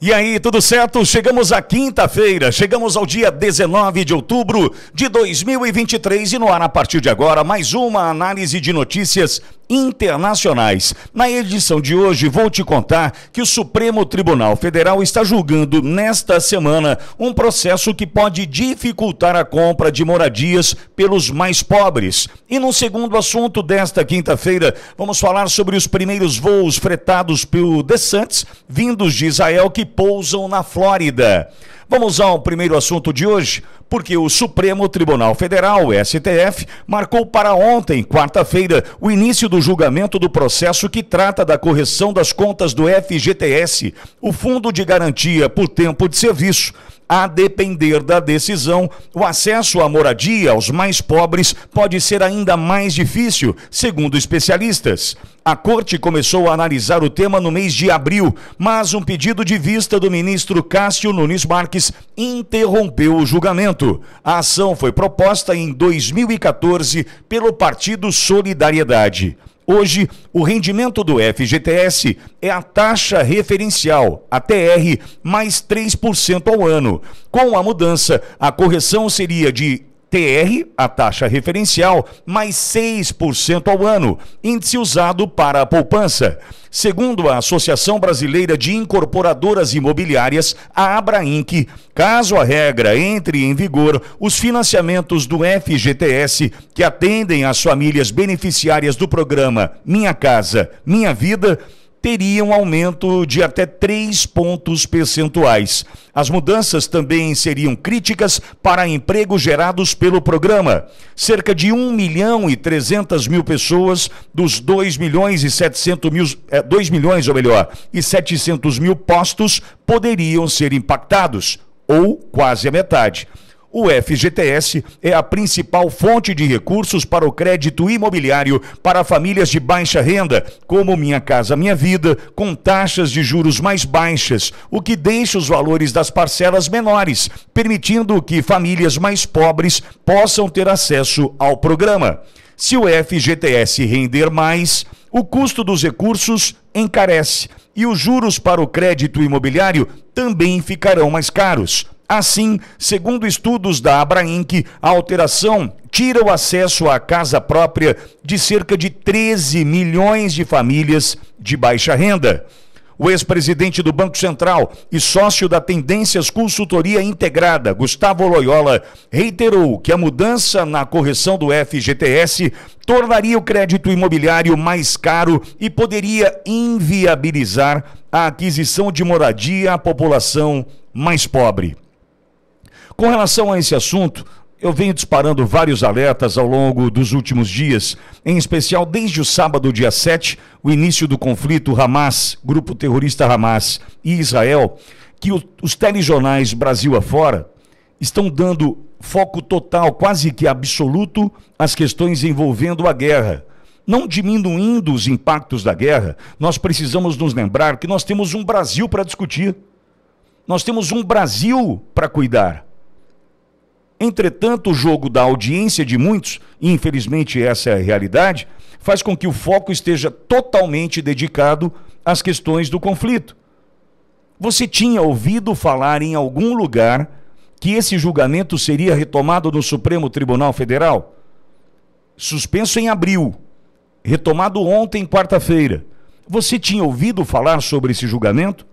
E aí, tudo certo? Chegamos à quinta-feira, chegamos ao dia 19 de outubro de 2023 e no ar a partir de agora mais uma análise de notícias internacionais. Na edição de hoje, vou te contar que o Supremo Tribunal Federal está julgando nesta semana um processo que pode dificultar a compra de moradias pelos mais pobres. E no segundo assunto desta quinta-feira, vamos falar sobre os primeiros voos fretados pelo DeSantis vindos de Israel que pousam na Flórida. Vamos ao primeiro assunto de hoje, porque o Supremo Tribunal Federal, STF, marcou para ontem, quarta-feira, o início do julgamento do processo que trata da correção das contas do FGTS, o Fundo de Garantia por Tempo de Serviço a depender da decisão, o acesso à moradia aos mais pobres pode ser ainda mais difícil, segundo especialistas. A corte começou a analisar o tema no mês de abril, mas um pedido de vista do ministro Cássio Nunes Marques interrompeu o julgamento. A ação foi proposta em 2014 pelo Partido Solidariedade. Hoje, o rendimento do FGTS é a taxa referencial, a TR, mais 3% ao ano. Com a mudança, a correção seria de TR, a taxa referencial, mais 6% ao ano, índice usado para a poupança. Segundo a Associação Brasileira de Incorporadoras Imobiliárias, a Abrainc, caso a regra entre em vigor, os financiamentos do FGTS que atendem às famílias beneficiárias do programa Minha Casa, Minha Vida teria um aumento de até 3 pontos percentuais. As mudanças também seriam críticas para empregos gerados pelo programa. Cerca de 1 milhão e 300 mil pessoas dos 2 milhões e 700 mil, 2 é, milhões ou melhor, e 700 mil postos poderiam ser impactados, ou quase a metade. O FGTS é a principal fonte de recursos para o crédito imobiliário para famílias de baixa renda, como Minha Casa Minha Vida, com taxas de juros mais baixas, o que deixa os valores das parcelas menores, permitindo que famílias mais pobres possam ter acesso ao programa. Se o FGTS render mais, o custo dos recursos encarece e os juros para o crédito imobiliário também ficarão mais caros. Assim, segundo estudos da Abrainc, a alteração tira o acesso à casa própria de cerca de 13 milhões de famílias de baixa renda. O ex-presidente do Banco Central e sócio da Tendências Consultoria Integrada, Gustavo Loyola, reiterou que a mudança na correção do FGTS tornaria o crédito imobiliário mais caro e poderia inviabilizar a aquisição de moradia à população mais pobre. Com relação a esse assunto, eu venho disparando vários alertas ao longo dos últimos dias, em especial desde o sábado, dia 7, o início do conflito Hamas, grupo terrorista Hamas e Israel, que os telejornais Brasil afora estão dando foco total, quase que absoluto, às questões envolvendo a guerra. Não diminuindo os impactos da guerra, nós precisamos nos lembrar que nós temos um Brasil para discutir. Nós temos um Brasil para cuidar. Entretanto, o jogo da audiência de muitos, e infelizmente essa é a realidade, faz com que o foco esteja totalmente dedicado às questões do conflito. Você tinha ouvido falar em algum lugar que esse julgamento seria retomado no Supremo Tribunal Federal? Suspenso em abril, retomado ontem, quarta-feira. Você tinha ouvido falar sobre esse julgamento?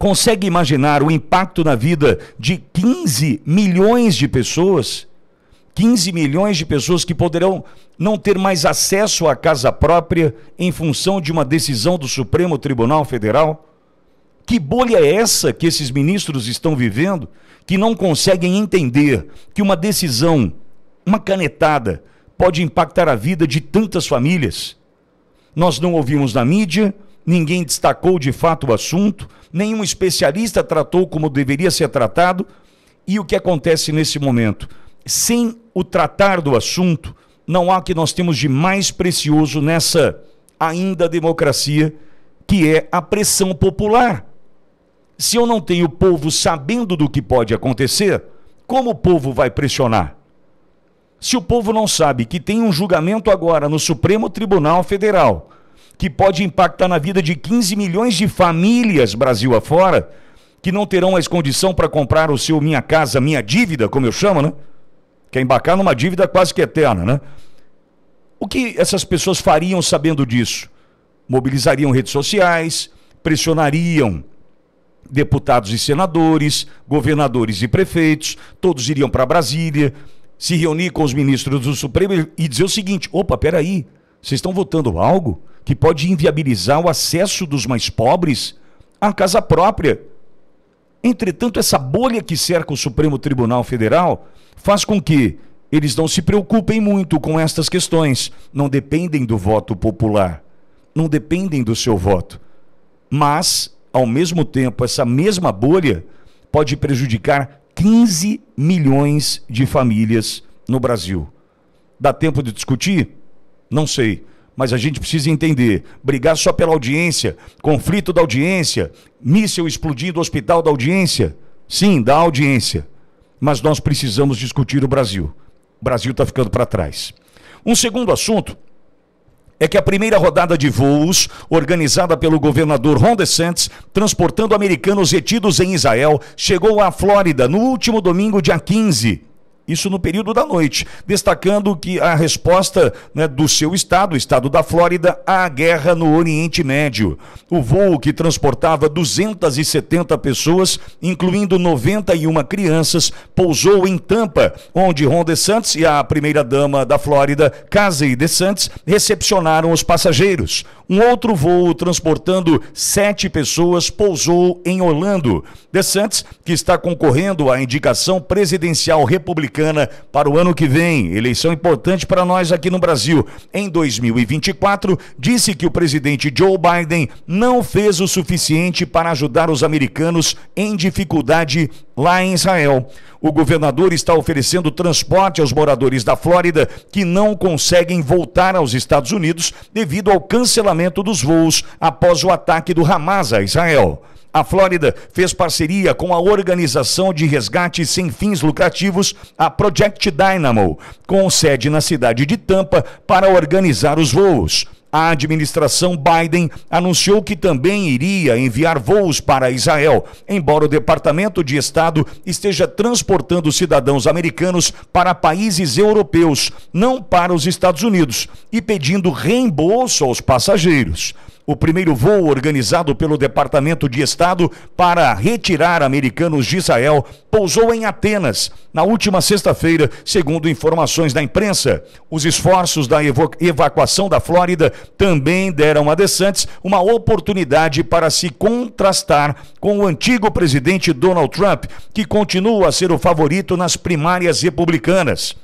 Consegue imaginar o impacto na vida de 15 milhões de pessoas? 15 milhões de pessoas que poderão não ter mais acesso à casa própria em função de uma decisão do Supremo Tribunal Federal? Que bolha é essa que esses ministros estão vivendo que não conseguem entender que uma decisão, uma canetada, pode impactar a vida de tantas famílias? Nós não ouvimos na mídia, ninguém destacou de fato o assunto, nenhum especialista tratou como deveria ser tratado. E o que acontece nesse momento? Sem o tratar do assunto, não há o que nós temos de mais precioso nessa ainda democracia, que é a pressão popular. Se eu não tenho o povo sabendo do que pode acontecer, como o povo vai pressionar? Se o povo não sabe que tem um julgamento agora no Supremo Tribunal Federal, que pode impactar na vida de 15 milhões de famílias Brasil afora, que não terão mais condição para comprar o seu Minha Casa Minha Dívida, como eu chamo, né? Que é embarcar numa dívida quase que eterna, né? O que essas pessoas fariam sabendo disso? Mobilizariam redes sociais, pressionariam deputados e senadores, governadores e prefeitos, todos iriam para Brasília, se reunir com os ministros do Supremo e dizer o seguinte: opa, peraí, vocês estão votando algo que pode inviabilizar o acesso dos mais pobres à casa própria. Entretanto, essa bolha que cerca o Supremo Tribunal Federal faz com que eles não se preocupem muito com estas questões. Não dependem do voto popular, não dependem do seu voto. Mas, ao mesmo tempo, essa mesma bolha pode prejudicar 15 milhões de famílias no Brasil. Dá tempo de discutir? Não sei. Mas a gente precisa entender: brigar só pela audiência, conflito da audiência, míssel explodindo o hospital da audiência. Sim, da audiência. Mas nós precisamos discutir o Brasil. O Brasil está ficando para trás. Um segundo assunto é que a primeira rodada de voos, organizada pelo governador Ron DeSantis, transportando americanos retidos em Israel, chegou à Flórida no último domingo, dia 15 isso no período da noite, destacando que a resposta né, do seu estado, o estado da Flórida, à guerra no Oriente Médio. O voo que transportava 270 pessoas, incluindo 91 crianças, pousou em Tampa, onde Ron DeSantis e a primeira-dama da Flórida, Casey DeSantis, recepcionaram os passageiros. Um outro voo transportando sete pessoas pousou em Orlando. DeSantis, que está concorrendo à indicação presidencial republicana, para o ano que vem. Eleição importante para nós aqui no Brasil. Em 2024, disse que o presidente Joe Biden não fez o suficiente para ajudar os americanos em dificuldade lá em Israel. O governador está oferecendo transporte aos moradores da Flórida que não conseguem voltar aos Estados Unidos devido ao cancelamento dos voos após o ataque do Hamas a Israel. A Flórida fez parceria com a organização de resgate sem fins lucrativos, a Project Dynamo, com sede na cidade de Tampa, para organizar os voos. A administração Biden anunciou que também iria enviar voos para Israel, embora o Departamento de Estado esteja transportando cidadãos americanos para países europeus, não para os Estados Unidos, e pedindo reembolso aos passageiros o primeiro voo organizado pelo Departamento de Estado para retirar americanos de Israel pousou em Atenas na última sexta-feira, segundo informações da imprensa. Os esforços da evacuação da Flórida também deram a Desantes uma oportunidade para se contrastar com o antigo presidente Donald Trump, que continua a ser o favorito nas primárias republicanas.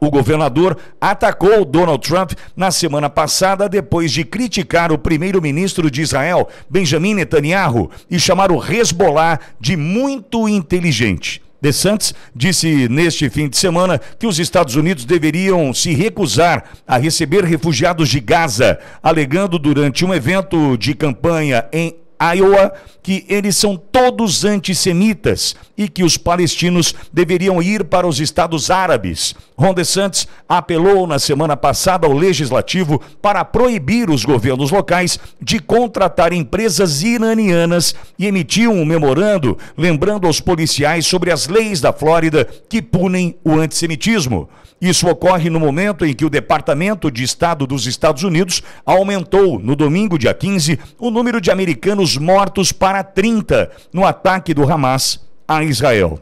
O governador atacou Donald Trump na semana passada depois de criticar o primeiro-ministro de Israel, Benjamin Netanyahu, e chamar o Hezbollah de muito inteligente. De Santos disse neste fim de semana que os Estados Unidos deveriam se recusar a receber refugiados de Gaza, alegando durante um evento de campanha em Iowa que eles são todos antissemitas e que os palestinos deveriam ir para os estados árabes. Ron DeSantis apelou na semana passada ao legislativo para proibir os governos locais de contratar empresas iranianas e emitiu um memorando lembrando aos policiais sobre as leis da Flórida que punem o antissemitismo. Isso ocorre no momento em que o Departamento de Estado dos Estados Unidos aumentou no domingo, dia 15, o número de americanos mortos para 30 no ataque do Hamas a Israel.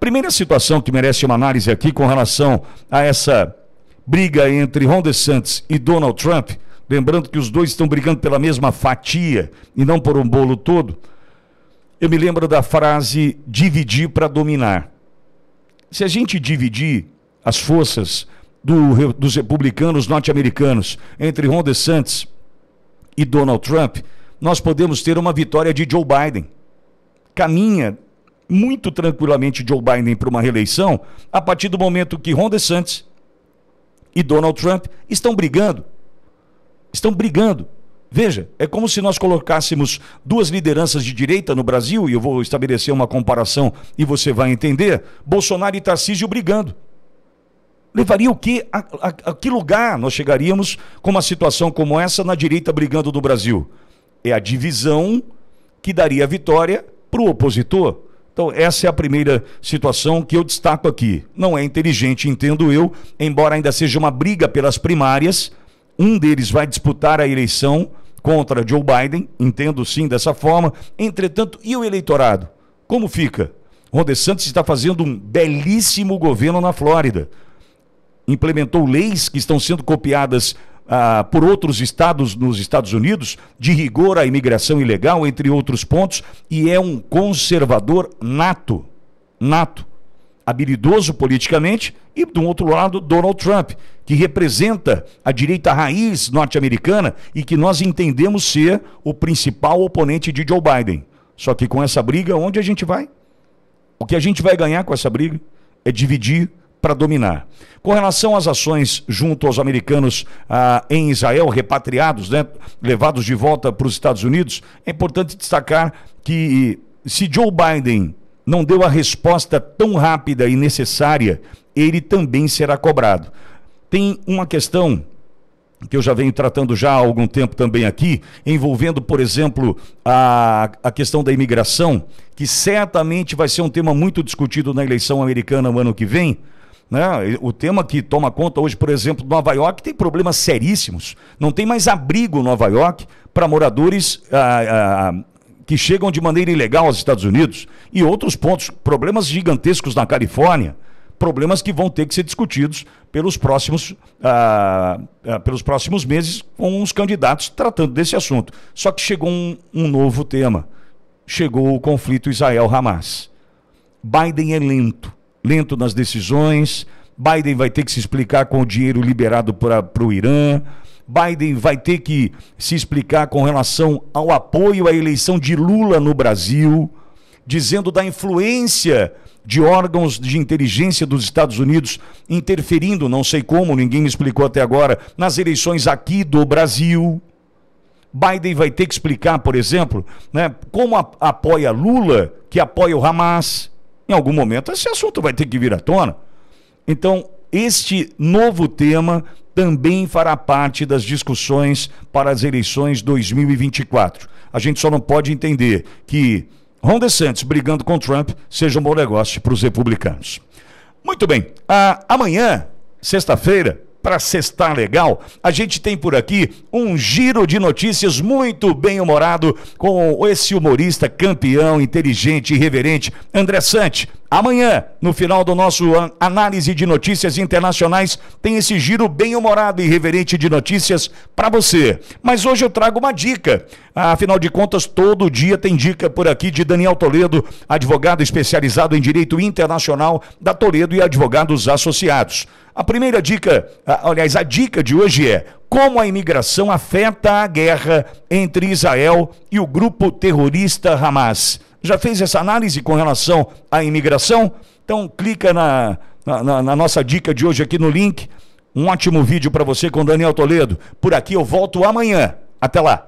Primeira situação que merece uma análise aqui com relação a essa briga entre Ron DeSantis e Donald Trump, lembrando que os dois estão brigando pela mesma fatia e não por um bolo todo. Eu me lembro da frase dividir para dominar. Se a gente dividir as forças do, dos republicanos norte-americanos entre Ron DeSantis e Donald Trump, nós podemos ter uma vitória de Joe Biden. Caminha muito tranquilamente Joe Biden para uma reeleição a partir do momento que Ron DeSantis e Donald Trump estão brigando. Estão brigando. Veja, é como se nós colocássemos duas lideranças de direita no Brasil, e eu vou estabelecer uma comparação e você vai entender: Bolsonaro e Tarcísio brigando. Levaria o que? A, a, a que lugar nós chegaríamos com uma situação como essa na direita brigando no Brasil? é a divisão que daria a vitória para o opositor. Então, essa é a primeira situação que eu destaco aqui. Não é inteligente, entendo eu, embora ainda seja uma briga pelas primárias. Um deles vai disputar a eleição contra Joe Biden, entendo sim dessa forma. Entretanto, e o eleitorado? Como fica? Ron DeSantis está fazendo um belíssimo governo na Flórida. Implementou leis que estão sendo copiadas ah, por outros estados nos Estados Unidos, de rigor à imigração ilegal, entre outros pontos, e é um conservador nato, nato, habilidoso politicamente, e do outro lado, Donald Trump, que representa a direita raiz norte-americana e que nós entendemos ser o principal oponente de Joe Biden. Só que com essa briga, onde a gente vai? O que a gente vai ganhar com essa briga é dividir para dominar. Com relação às ações junto aos americanos ah, em Israel, repatriados, né, levados de volta para os Estados Unidos, é importante destacar que se Joe Biden não deu a resposta tão rápida e necessária, ele também será cobrado. Tem uma questão que eu já venho tratando já há algum tempo também aqui, envolvendo, por exemplo, a, a questão da imigração, que certamente vai ser um tema muito discutido na eleição americana no ano que vem, né? O tema que toma conta hoje, por exemplo, de Nova York tem problemas seríssimos. Não tem mais abrigo em Nova York para moradores ah, ah, que chegam de maneira ilegal aos Estados Unidos. E outros pontos, problemas gigantescos na Califórnia, problemas que vão ter que ser discutidos pelos próximos, ah, ah pelos próximos meses com os candidatos tratando desse assunto. Só que chegou um, um novo tema. Chegou o conflito Israel-Hamas. Biden é lento lento nas decisões. Biden vai ter que se explicar com o dinheiro liberado para o Irã. Biden vai ter que se explicar com relação ao apoio à eleição de Lula no Brasil, dizendo da influência de órgãos de inteligência dos Estados Unidos interferindo, não sei como, ninguém me explicou até agora, nas eleições aqui do Brasil. Biden vai ter que explicar, por exemplo, né, como a, apoia Lula, que apoia o Hamas em algum momento esse assunto vai ter que vir à tona. Então, este novo tema também fará parte das discussões para as eleições 2024. A gente só não pode entender que Ron DeSantis brigando com Trump seja um bom negócio para os republicanos. Muito bem, ah, amanhã, sexta-feira, para cestar legal, a gente tem por aqui um giro de notícias muito bem humorado com esse humorista campeão, inteligente, e irreverente, André Sante. Amanhã, no final do nosso análise de notícias internacionais, tem esse giro bem humorado e reverente de notícias para você. Mas hoje eu trago uma dica. Afinal de contas, todo dia tem dica por aqui de Daniel Toledo, advogado especializado em direito internacional da Toledo e Advogados Associados. A primeira dica, aliás, a dica de hoje é: como a imigração afeta a guerra entre Israel e o grupo terrorista Hamas. Já fez essa análise com relação à imigração? Então clica na, na, na nossa dica de hoje aqui no link. Um ótimo vídeo para você com Daniel Toledo. Por aqui eu volto amanhã. Até lá.